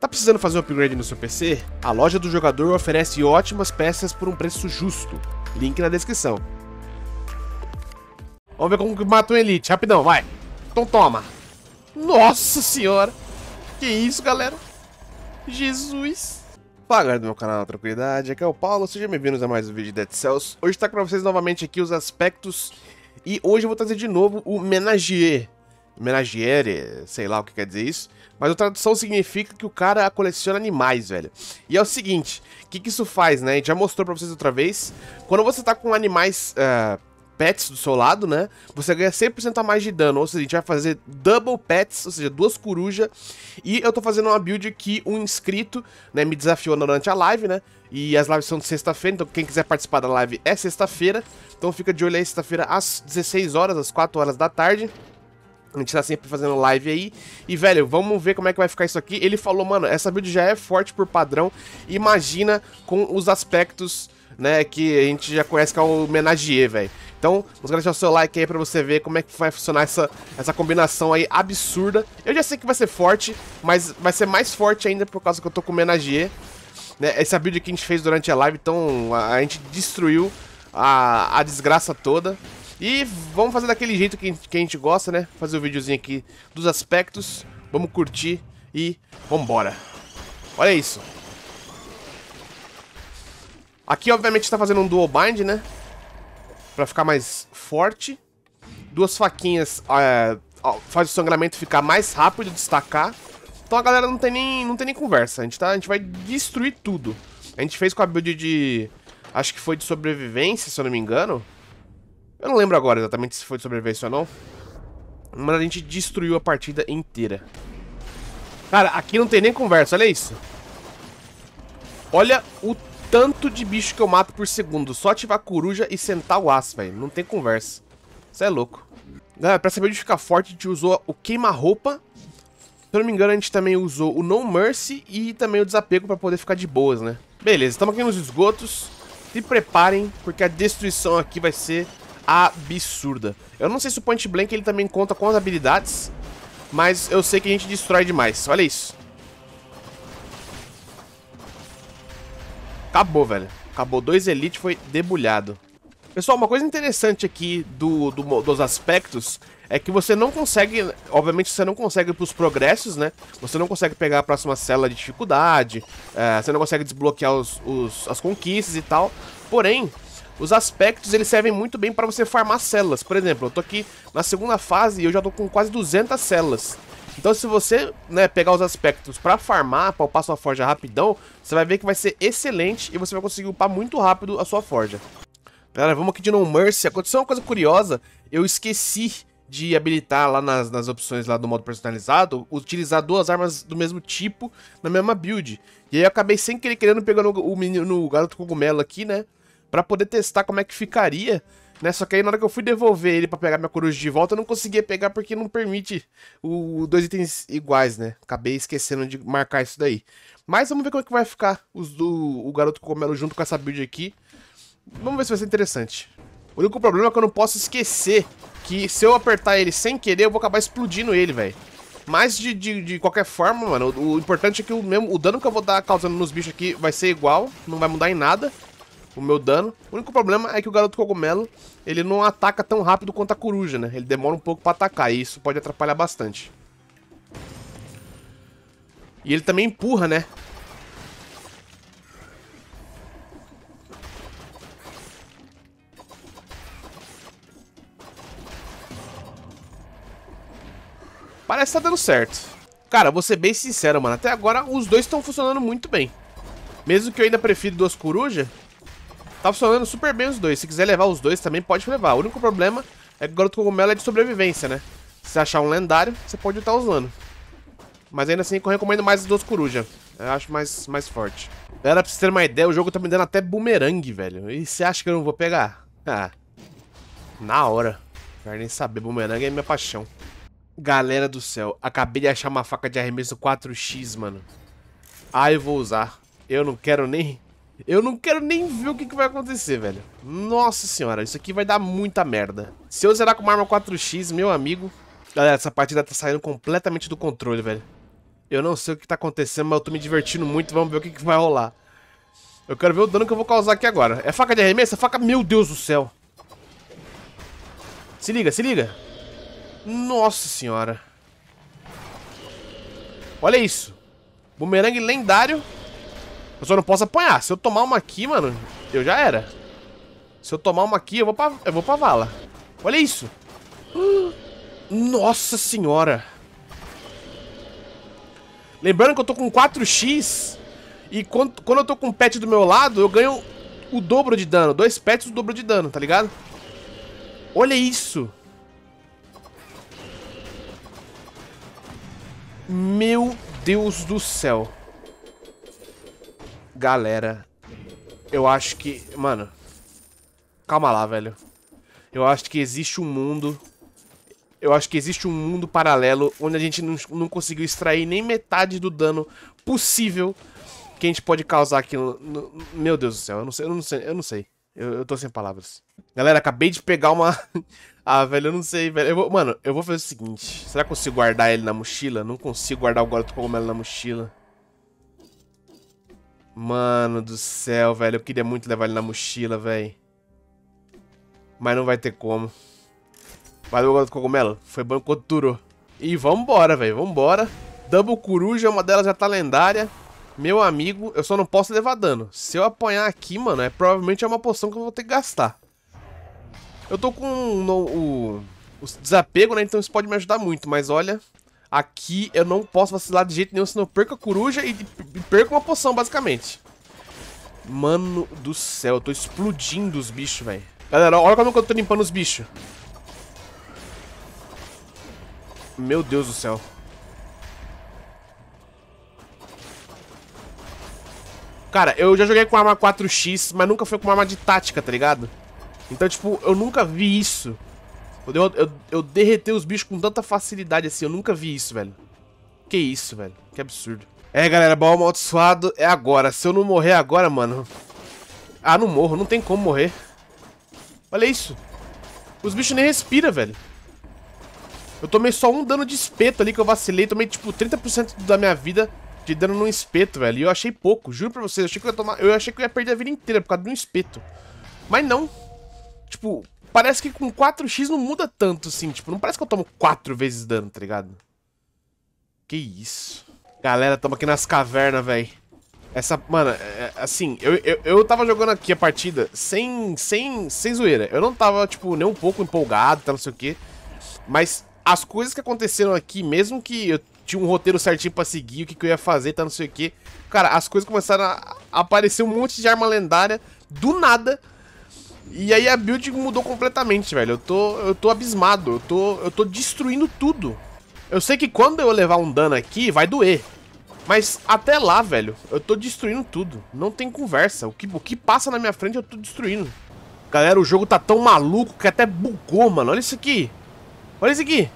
Tá precisando fazer um upgrade no seu PC? A loja do jogador oferece ótimas peças por um preço justo. Link na descrição. Vamos ver como que mata um Elite. Rapidão, vai. Então toma. Nossa senhora. Que isso, galera. Jesus. Fala galera do meu canal Tranquilidade, aqui é o Paulo, sejam bem-vindos a mais um vídeo de Dead Cells. Hoje tá com vocês novamente aqui os aspectos e hoje eu vou trazer de novo o Menagier, Menagerie, sei lá o que quer dizer isso. Mas a tradução significa que o cara coleciona animais, velho. E é o seguinte, o que, que isso faz, né? A gente já mostrou pra vocês outra vez. Quando você tá com animais uh, pets do seu lado, né? Você ganha 100% a mais de dano. Ou seja, a gente vai fazer double pets, ou seja, duas corujas. E eu tô fazendo uma build que um inscrito né, me desafiou durante a live, né? E as lives são de sexta-feira, então quem quiser participar da live é sexta-feira. Então fica de olho aí sexta-feira às 16 horas, às 4 horas da tarde. A gente tá sempre fazendo live aí. E, velho, vamos ver como é que vai ficar isso aqui. Ele falou, mano, essa build já é forte por padrão. Imagina com os aspectos, né, que a gente já conhece que é o Menagier, velho. Então, não deixar o seu like aí pra você ver como é que vai funcionar essa, essa combinação aí absurda. Eu já sei que vai ser forte, mas vai ser mais forte ainda por causa que eu tô com o Menagier. Né? Essa build que a gente fez durante a live, então a, a gente destruiu a, a desgraça toda. E vamos fazer daquele jeito que, que a gente gosta, né? Fazer o um videozinho aqui dos aspectos. Vamos curtir e vambora. Olha isso. Aqui, obviamente, está fazendo um dual bind, né? Pra ficar mais forte. Duas faquinhas é, faz o sangramento ficar mais rápido, destacar. Então a galera não tem nem, não tem nem conversa. A gente, tá, a gente vai destruir tudo. A gente fez com a build de... Acho que foi de sobrevivência, se eu não me engano. Eu não lembro agora exatamente se foi de sobrevivência ou não. Mas a gente destruiu a partida inteira. Cara, aqui não tem nem conversa, olha isso. Olha o tanto de bicho que eu mato por segundo. Só ativar a coruja e sentar o aço, velho. Não tem conversa. Isso é louco. Galera, pra saber de ficar forte, a gente usou o queima-roupa. Se eu não me engano, a gente também usou o No Mercy e também o desapego pra poder ficar de boas, né? Beleza, estamos aqui nos esgotos. Se preparem, porque a destruição aqui vai ser absurda. Eu não sei se o Point Blank ele também conta com as habilidades, mas eu sei que a gente destrói demais. Olha isso. Acabou, velho. Acabou. Dois Elite foi debulhado. Pessoal, uma coisa interessante aqui do, do, dos aspectos é que você não consegue... Obviamente, você não consegue para os progressos, né? Você não consegue pegar a próxima célula de dificuldade, é, você não consegue desbloquear os, os, as conquistas e tal. Porém, os aspectos, eles servem muito bem para você farmar células. Por exemplo, eu tô aqui na segunda fase e eu já tô com quase 200 células. Então se você né, pegar os aspectos para farmar, para upar sua forja rapidão, você vai ver que vai ser excelente e você vai conseguir upar muito rápido a sua forja. Galera, vamos aqui de No Mercy. Aconteceu uma coisa curiosa, eu esqueci de habilitar lá nas, nas opções lá do modo personalizado, utilizar duas armas do mesmo tipo na mesma build. E aí eu acabei sem querer querendo pegando o menino, o garoto cogumelo aqui, né? para poder testar como é que ficaria, né? Só que aí na hora que eu fui devolver ele para pegar minha coruja de volta, eu não conseguia pegar porque não permite os dois itens iguais, né? Acabei esquecendo de marcar isso daí. Mas vamos ver como é que vai ficar os do, o garoto junto com essa build aqui. Vamos ver se vai ser interessante. O único problema é que eu não posso esquecer que se eu apertar ele sem querer, eu vou acabar explodindo ele, velho. Mas de, de, de, qualquer forma, mano, o, o importante é que o, mesmo, o dano que eu vou dar causando nos bichos aqui vai ser igual, não vai mudar em nada o meu dano. O único problema é que o garoto cogumelo, ele não ataca tão rápido quanto a coruja, né? Ele demora um pouco pra atacar e isso pode atrapalhar bastante. E ele também empurra, né? Parece que tá dando certo. Cara, vou ser bem sincero, mano. Até agora, os dois estão funcionando muito bem. Mesmo que eu ainda prefira duas corujas, Tá funcionando super bem os dois. Se quiser levar os dois também, pode levar. O único problema é que o Garoto Cogumelo é de sobrevivência, né? Se você achar um lendário, você pode estar usando. Mas ainda assim, eu recomendo mais os dois corujas Eu acho mais, mais forte. era pra vocês terem uma ideia, o jogo tá me dando até bumerangue, velho. E você acha que eu não vou pegar? Ah, na hora. Quero nem saber, bumerangue é minha paixão. Galera do céu, acabei de achar uma faca de arremesso 4x, mano. Ah, eu vou usar. Eu não quero nem eu não quero nem ver o que, que, vai acontecer, velho. Nossa senhora, isso aqui vai dar muita merda. Se eu zerar com uma arma 4x, meu amigo... Galera, essa partida tá saindo completamente do controle, velho. Eu não sei o que tá acontecendo, mas eu tô me divertindo muito. Vamos ver o que, que vai rolar. Eu quero ver o dano que eu vou causar aqui agora. É faca de arremesso? É faca... Meu Deus do céu. Se liga, se liga. Nossa senhora. Olha isso. Bumerangue lendário. Eu só não posso apanhar. Se eu tomar uma aqui, mano, eu já era. Se eu tomar uma aqui, eu vou pra, eu vou pra vala. Olha isso. Nossa senhora. Lembrando que eu tô com 4x. E quando, quando eu tô com um pet do meu lado, eu ganho o dobro de dano. Dois pets, o dobro de dano, tá ligado? Olha isso. Meu Deus do céu. Galera, eu acho que... Mano, calma lá, velho. Eu acho que existe um mundo... Eu acho que existe um mundo paralelo onde a gente não, não conseguiu extrair nem metade do dano possível que a gente pode causar aqui no, no, Meu Deus do céu, eu não sei, eu não sei, eu não sei. Eu, eu tô sem palavras. Galera, acabei de pegar uma... ah, velho, eu não sei, velho. Eu vou, mano, eu vou fazer o seguinte. Será que eu consigo guardar ele na mochila? Não consigo guardar o Goro do Cogumelo na mochila. Mano do céu, velho. Eu queria muito levar ele na mochila, velho. Mas não vai ter como. Valeu, garoto cogumelo. Foi bom enquanto durou. E vambora, velho. Vambora. Double coruja, é uma delas já tá lendária. Meu amigo, eu só não posso levar dano. Se eu apanhar aqui, mano, é provavelmente é uma poção que eu vou ter que gastar. Eu tô com o, o desapego, né? Então isso pode me ajudar muito. Mas olha, Aqui eu não posso vacilar de jeito nenhum, senão eu perco a coruja e perco uma poção, basicamente. Mano do céu, eu tô explodindo os bichos, velho. Galera, olha como eu tô limpando os bichos. Meu Deus do céu. Cara, eu já joguei com arma 4x, mas nunca foi com arma de tática, tá ligado? Então, tipo, eu nunca vi isso eu, eu, eu os bichos com tanta facilidade assim, eu nunca vi isso, velho. Que isso, velho. Que absurdo. É, galera, baú amaldiçoado é agora. Se eu não morrer agora, mano... Ah, não morro. Não tem como morrer. Olha isso. Os bichos nem respiram, velho. Eu tomei só um dano de espeto ali que eu vacilei. Tomei, tipo, 30% da minha vida de dano num espeto, velho. E eu achei pouco. Juro pra vocês. Eu achei que eu ia, tomar... eu achei que eu ia perder a vida inteira por causa de um espeto. Mas não. Tipo, parece que com 4x não muda tanto, assim. Tipo, não parece que eu tomo 4 vezes dano, tá ligado? Que isso. Galera, tamo aqui nas cavernas, velho. Essa, mano, é, é, assim, eu, eu, eu tava jogando aqui a partida sem, sem, sem zoeira. Eu não tava, tipo, nem um pouco empolgado, tá, não sei o quê. Mas as coisas que aconteceram aqui, mesmo que eu tinha um roteiro certinho pra seguir, o que, que eu ia fazer, tá, não sei o quê. Cara, as coisas começaram a aparecer um monte de arma lendária do nada. E aí a build mudou completamente, velho. Eu tô, eu tô abismado, eu tô, eu tô destruindo tudo. Eu sei que quando eu levar um dano aqui, vai doer. Mas até lá, velho, eu tô destruindo tudo. Não tem conversa. O que, o que passa na minha frente, eu tô destruindo. Galera, o jogo tá tão maluco que até bugou, mano. Olha isso aqui. Olha isso aqui.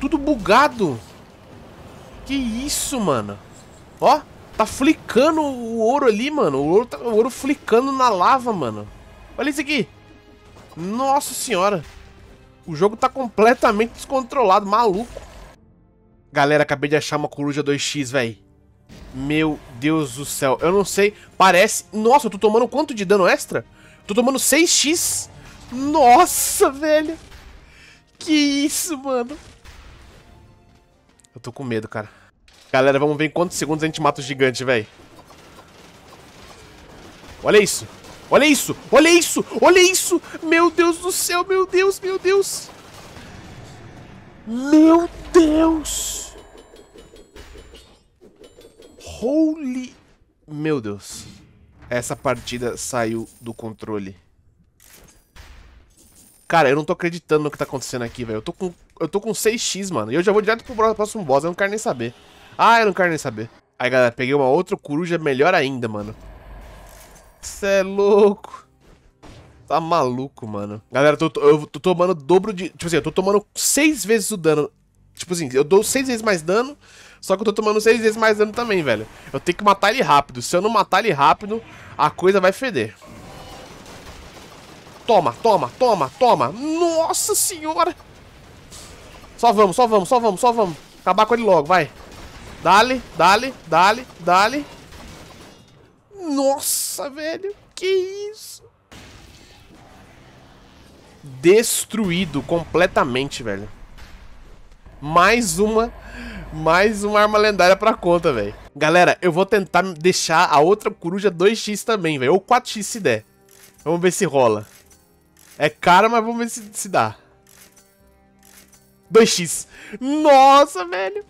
Tudo bugado. Que isso, mano. Ó, tá flicando o ouro ali, mano. O ouro, tá, o ouro flicando na lava, mano. Olha isso aqui. Nossa senhora. O jogo tá completamente descontrolado, maluco. Galera, acabei de achar uma coruja 2x, velho. Meu Deus do céu. Eu não sei, parece... Nossa, eu tô tomando quanto de dano extra? Tô tomando 6x. Nossa, velho. Que isso, mano. Eu tô com medo, cara. Galera, vamos ver em quantos segundos a gente mata o gigante, velho. Olha isso. Olha isso, olha isso, olha isso. Meu Deus do céu, meu Deus, meu Deus. Meu Deus. Holy... Meu Deus. Essa partida saiu do controle. Cara, eu não tô acreditando no que tá acontecendo aqui, velho. Eu tô com eu tô com 6x, mano. E eu já vou direto pro próximo boss, eu não quero nem saber. Ah, eu não quero nem saber. Aí, galera, peguei uma outra coruja melhor ainda, mano. Cê é louco. Tá maluco, mano. Galera, eu tô, eu tô tomando dobro de... Tipo assim, eu tô tomando seis vezes o dano. Tipo assim, eu dou seis vezes mais dano, só que eu tô tomando seis vezes mais dano também, velho. Eu tenho que matar ele rápido. Se eu não matar ele rápido, a coisa vai feder. Toma, toma, toma, toma. Nossa senhora. Só vamos, só vamos, só vamos, só vamos. Acabar com ele logo, vai. Dale, dale, dale, dale. Nossa. Nossa, velho, que isso? Destruído completamente, velho. Mais uma... Mais uma arma lendária pra conta, velho. Galera, eu vou tentar deixar a outra coruja 2x também, velho. Ou 4x se der. Vamos ver se rola. É cara, mas vamos ver se, se dá. 2x. Nossa, velho.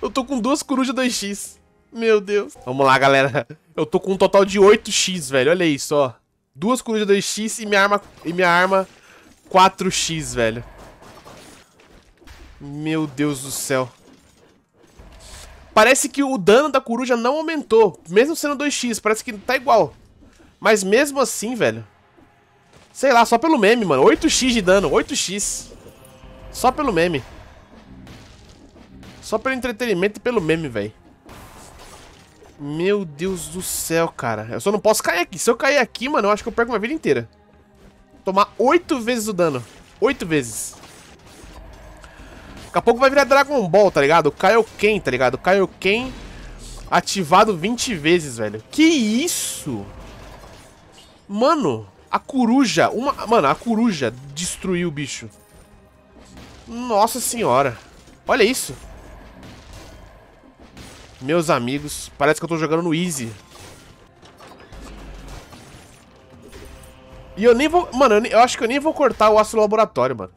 Eu tô com duas corujas 2x. Meu Deus. Vamos lá, galera. Eu tô com um total de 8x, velho. Olha isso, ó. Duas corujas 2x e minha arma, e minha arma 4x, velho. Meu Deus do céu. Parece que o dano da coruja não aumentou. Mesmo sendo 2x, parece que tá igual. Mas mesmo assim, velho. Sei lá, só pelo meme, mano. 8x de dano, 8x. Só pelo meme. Só pelo entretenimento e pelo meme, velho. Meu Deus do céu, cara. Eu só não posso cair aqui. Se eu cair aqui, mano, eu acho que eu perco minha vida inteira. Tomar oito vezes o dano. Oito vezes. Daqui a pouco vai virar Dragon Ball, tá ligado? Kaioken, tá ligado? Kaioken ativado 20 vezes, velho. Que isso? Mano, a coruja... Uma... Mano, a coruja destruiu o bicho. Nossa senhora. Olha isso. Meus amigos, parece que eu tô jogando no easy. E eu nem vou... Mano, eu, nem... eu acho que eu nem vou cortar o aço laboratório, mano.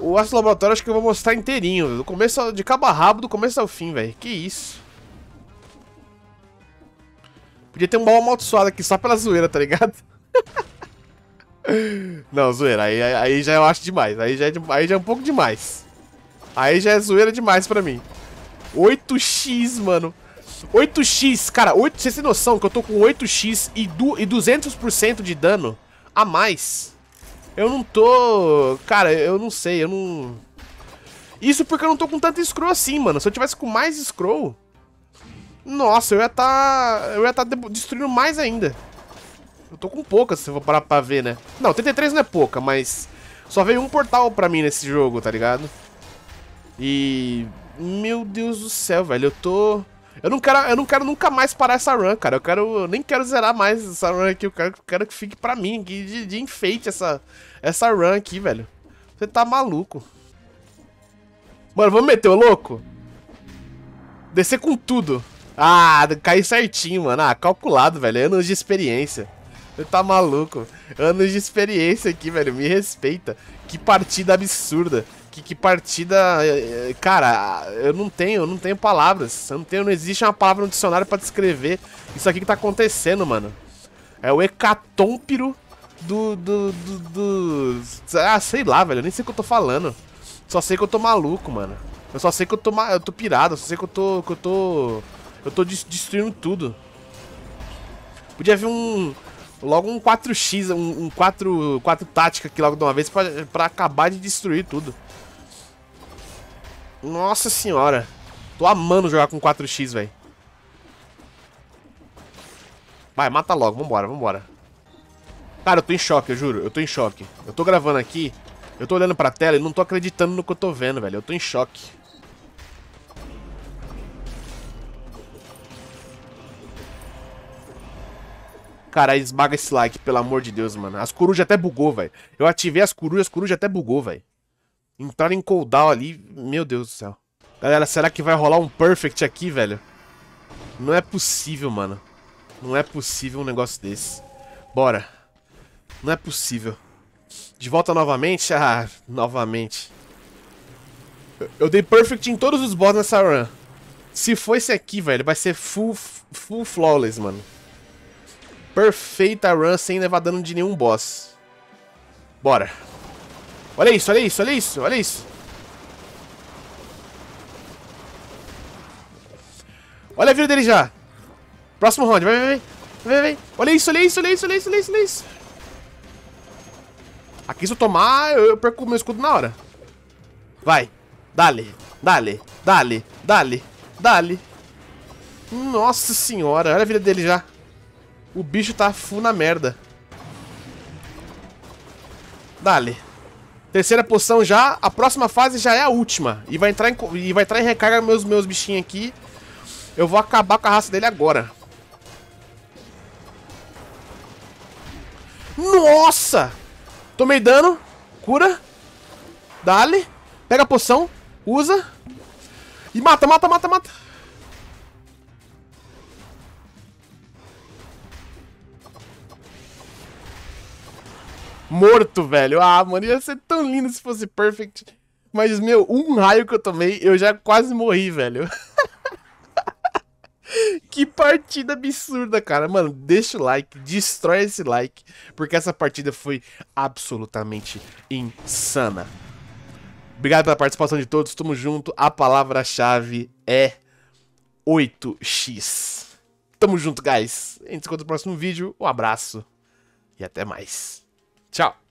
O aço laboratório acho que eu vou mostrar inteirinho. Do começo de cabo a rabo, do começo ao fim, velho. Que isso. Podia ter um baú amaldiçoado aqui só pela zoeira, tá ligado? Não, zoeira. Aí, aí, já eu acho demais. Aí já, é aí já é um pouco demais. Aí já é zoeira demais pra mim. 8x, mano. 8x, cara, 8, vocês têm noção que eu tô com 8x e, du, e 200% de dano a mais. Eu não tô... Cara, eu não sei, eu não... Isso porque eu não tô com tanto scroll assim, mano. Se eu tivesse com mais scroll... Nossa, eu ia tá... Eu ia tá destruindo mais ainda. Eu tô com pouca se eu for parar pra ver, né? Não, 33 não é pouca, mas... Só veio um portal pra mim nesse jogo, tá ligado? E... Meu Deus do céu, velho. Eu tô... Eu não quero, eu não quero nunca mais parar essa run, cara. Eu quero, eu nem quero zerar mais essa run aqui. Eu quero, eu quero que fique pra mim, que de, de, enfeite essa, essa run aqui, velho. Você tá maluco. Mano, vamos meter o louco? Descer com tudo. Ah, caiu certinho, mano. Ah, calculado, velho. Anos de experiência. Você tá maluco. Anos de experiência aqui, velho. Me respeita. Que partida absurda que, que, partida. É, é, cara, eu não tenho, eu não tenho palavras. Eu não, tenho, não existe uma palavra no dicionário para descrever isso aqui que tá acontecendo, mano. É o hecatômpiro do, do, do, do. Ah, sei lá, velho. Eu nem sei o que eu tô falando. Só sei que eu tô maluco, mano. Eu só sei que eu tô, eu tô pirado, eu só sei que eu tô. Que eu tô. Eu tô destruindo tudo. Podia vir um, logo um 4x, um, 4, 4 tática aqui logo de uma vez pra, pra acabar de destruir tudo. Nossa senhora. Tô amando jogar com 4x, velho. Vai, mata logo. Vambora, vambora. Cara, eu tô em choque, eu juro. Eu tô em choque. Eu tô gravando aqui, eu tô olhando pra tela e não tô acreditando no que eu tô vendo, velho. Eu tô em choque. Cara, esmaga esse like, pelo amor de Deus, mano. As corujas até bugou, velho. Eu ativei as corujas, as corujas até bugou, velho. Entraram em cooldown ali, meu Deus do céu. Galera, será que vai rolar um perfect aqui, velho? Não é possível, mano. Não é possível um negócio desse. Bora. Não é possível. De volta novamente? Ah, novamente. Eu, eu dei perfect em todos os boss nessa run. Se for esse aqui, velho, vai ser full, full flawless, mano. Perfeita run sem levar dano de nenhum boss. Bora. Olha isso, olha isso, olha isso, olha isso. Olha a vida dele já. Próximo round, vai, vai, vai. Olha isso, olha isso, olha isso, olha isso, olha isso, olha isso. Aqui se eu tomar, eu, eu perco meu escudo na hora. Vai. Dale, dale, dale, dale, dale. Nossa senhora, olha a vida dele já. O bicho tá full na merda. Dale. Terceira poção já. A próxima fase já é a última. E vai entrar em, e vai entrar em recarga meus, meus bichinhos aqui. Eu vou acabar com a raça dele agora. Nossa! Tomei dano. Cura. Dale. Pega a poção. Usa. E mata, mata, mata, mata. morto, velho. Ah, mano, ia ser tão lindo se fosse perfect. Mas, meu, um raio que eu tomei, eu já quase morri, velho. que partida absurda, cara. Mano, deixa o like, destrói esse like, porque essa partida foi absolutamente insana. Obrigado pela participação de todos, tamo junto. A palavra-chave é 8x. Tamo junto, guys. A gente se encontra no próximo vídeo. Um abraço e até mais. Tchau!